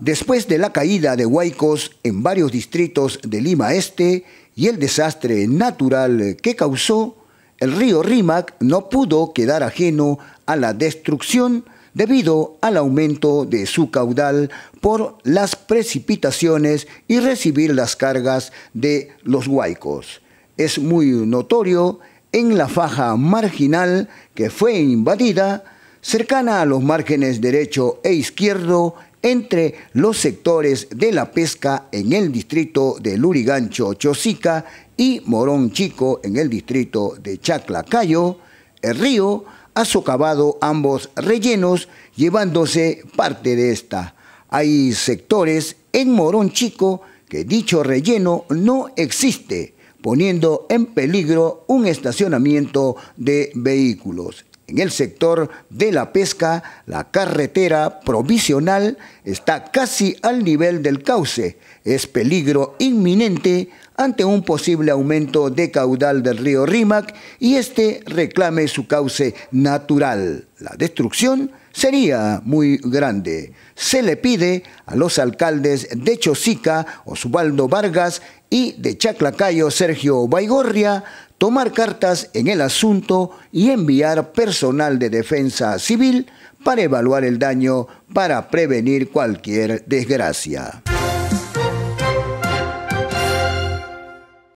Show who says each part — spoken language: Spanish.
Speaker 1: Después de la caída de huaicos en varios distritos de Lima Este y el desastre natural que causó, el río Rímac no pudo quedar ajeno a la destrucción debido al aumento de su caudal por las precipitaciones y recibir las cargas de los huaicos. Es muy notorio en la faja marginal que fue invadida, cercana a los márgenes derecho e izquierdo entre los sectores de la pesca en el distrito de Lurigancho Chosica y Morón Chico en el distrito de Chaclacayo, el río ha socavado ambos rellenos llevándose parte de esta. Hay sectores en Morón Chico que dicho relleno no existe, poniendo en peligro un estacionamiento de vehículos. En el sector de la pesca, la carretera provisional está casi al nivel del cauce. Es peligro inminente ante un posible aumento de caudal del río Rímac y este reclame su cauce natural. La destrucción sería muy grande. Se le pide a los alcaldes de Chosica, Osvaldo Vargas, y de Chaclacayo, Sergio Baigorria, tomar cartas en el asunto y enviar personal de defensa civil para evaluar el daño para prevenir cualquier desgracia.